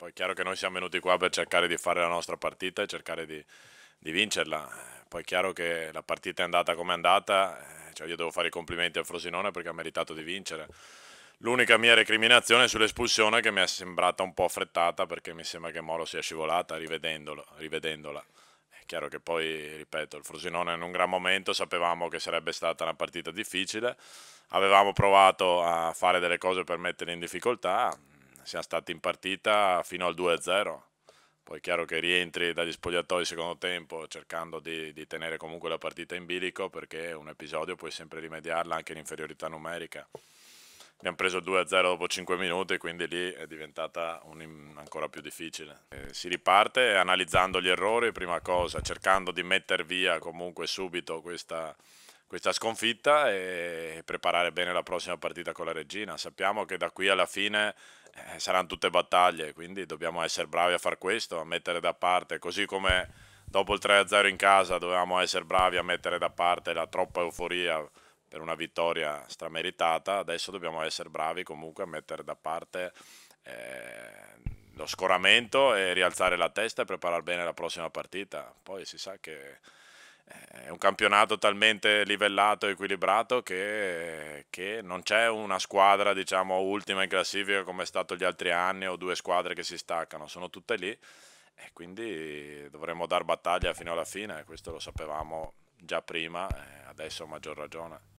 Poi è chiaro che noi siamo venuti qua per cercare di fare la nostra partita e cercare di, di vincerla. Poi è chiaro che la partita è andata come è andata, eh, cioè io devo fare i complimenti al Frosinone perché ha meritato di vincere. L'unica mia recriminazione è sull'espulsione che mi è sembrata un po' affrettata perché mi sembra che Moro sia scivolata rivedendola. È chiaro che poi, ripeto, il Frosinone in un gran momento sapevamo che sarebbe stata una partita difficile, avevamo provato a fare delle cose per metterli in difficoltà, siamo stati in partita fino al 2-0. Poi è chiaro che rientri dagli spogliatoi secondo tempo cercando di, di, tenere comunque la partita in bilico perché un episodio puoi sempre rimediarla anche in inferiorità numerica. Abbiamo preso il 2-0 dopo 5 minuti, quindi lì è diventata un, ancora più difficile. Eh, si riparte analizzando gli errori, prima cosa, cercando di mettere via comunque subito questa, questa sconfitta e preparare bene la prossima partita con la Regina. Sappiamo che da qui alla fine eh, saranno tutte battaglie, quindi dobbiamo essere bravi a fare questo, a mettere da parte, così come dopo il 3-0 in casa dovevamo essere bravi a mettere da parte la troppa euforia per una vittoria strameritata, adesso dobbiamo essere bravi comunque a mettere da parte eh, lo scoramento e rialzare la testa e preparare bene la prossima partita. Poi si sa che è un campionato talmente livellato e equilibrato che, che, non c'è una squadra diciamo ultima in classifica come è stato gli altri anni o due squadre che si staccano, sono tutte lì e quindi dovremmo dar battaglia fino alla fine, questo lo sapevamo già prima, adesso a maggior ragione.